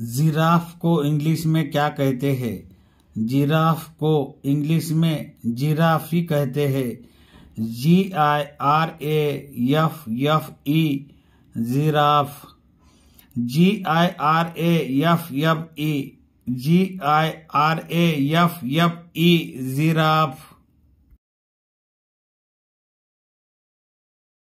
giraffe को English में क्या कहते हैं जिराफ को इंग्लिश में जिराफी कहते हैं G I R A F F E giraffe G I R A F F E G I R A F F E giraffe